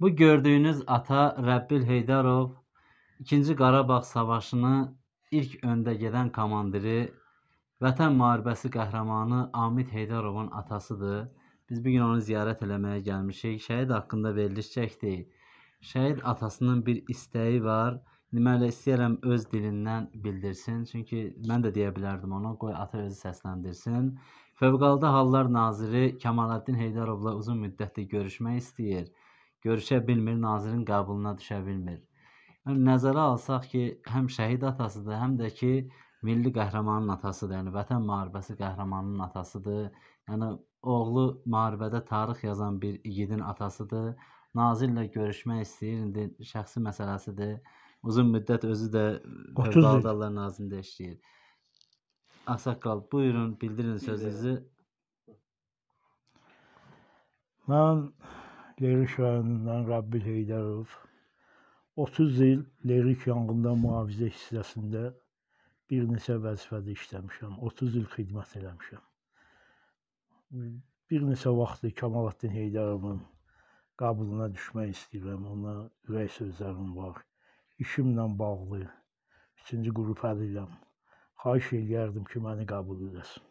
Bu gördüyünüz ata Rəbbil Heydarov 2-ci Qarabağ savaşını ilk öndə gedən komandiri Vətən müharibəsi qəhrəmanı Amid Heydarovun atasıdır. Biz bu gün onu ziyarət eləməyə gəlmişik. Şəhid haqqında veriliş çək deyil. Şəhid atasının bir istəyi var. Deməli istəyirəm öz dilindən bildirsin. Çünki mən də deyə bilərdim ona, qoy ata özü səsləndirsin. Fövqəladə Hallar Naziri Kamaləddin Heydarovla uzun müddətdir görüşmək istəyir görüşə bilmir, nazirin qəbuluna düşə bilmir. Yəni nəzərə alsaq ki, həm şəhid atasıdır, həm də ki, milli qəhrəmanın atasıdır. Yəni Vətən müharibəsi qəhrəmanının atasıdır. Yəni oğlu müharibədə tarix yazan bir igidin atasıdır. Nazirlə görüşmək istəyir, indi şəxsi məsələsidir. Uzun müddət özü də Fövqəladələr Nazirində işləyir. Ağsaqqal, buyurun, bildirin sözünüzü. Mən Lerik rayonundan Rabbi Heydərov 30 il Lerik yanğından mühafizə hissəsində bir neçə vəzifədə işləmişəm. 30 il xidmət eləmişəm. Bir neçə vaxtı Kamalatdin Heydərovun qabuluna düşmək istəyirəm. Ona ürək sözlərim var. İşimlə bağlı 3-cü qrup əliləm. Xahiş eləyərdim ki, məni qəbul edəsin.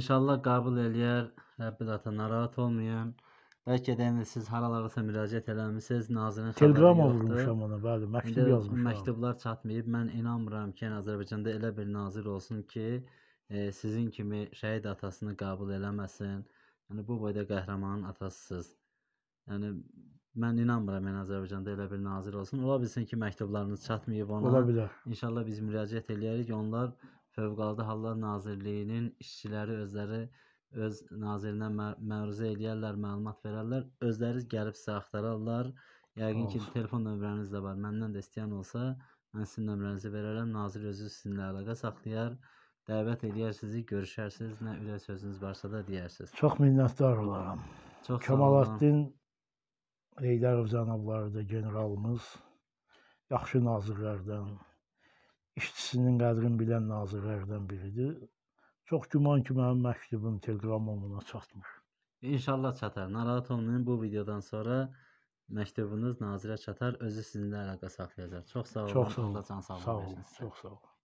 İnşallah qəbul eləyər. Rəbbil ata narahat olmayın. Bəlkə də indi siz haralarasa müraciət eləmisiniz, nazirin teleqram vurmuşam ona, bəli, məktub yazmışam. Məktublar çatmayıb. Mən inanmıram ki, Azərbaycanda elə bir nazir olsun ki, e, sizin kimi şəhid atasını qəbul eləməsin. Yəni bu boyda qəhrəmanın atasısınız. Yəni mən inanmıram yəni Azərbaycanda elə bir nazir olsun. Ola bilsin ki, məktublarınız çatmayıb ona. Ola bilər. İnşallah biz müraciət eləyərik. Onlar Fövqəladə Hallar Nazirliyinin işçiləri özləri öz nazirinə məruzə eləyərlər, məlumat verərlər, özləri gəlib sizə axtararlar. Yəqin oh. ki, telefon nömrəniz də var. Məndən də istəyən olsa, mən sizin nömrənizi verərəm. Nazir özü sizinlə əlaqə saxlayar. Dəvət eləyər sizi, görüşərsiniz, nə ürək sözünüz varsa da deyərsiniz. Çox minnətdar olaram. Çox Kamaləddin Heydərov cənabları da generalımız yaxşı nazirlərdən, işçisinin qədrini bilən nazirlərdən biridir. Çox güman ki, mənim məktubum Telegramım ona çatmır. İnşallah çatar. Narahat olmayın. Bu videodan sonra məktubunuz nazirə çatar, özü sizinlə əlaqə saxlayacaq. Çox sağ olun. Çox sağ olun. Allah can sağ olun. Sağ olun. Çox sağ olun.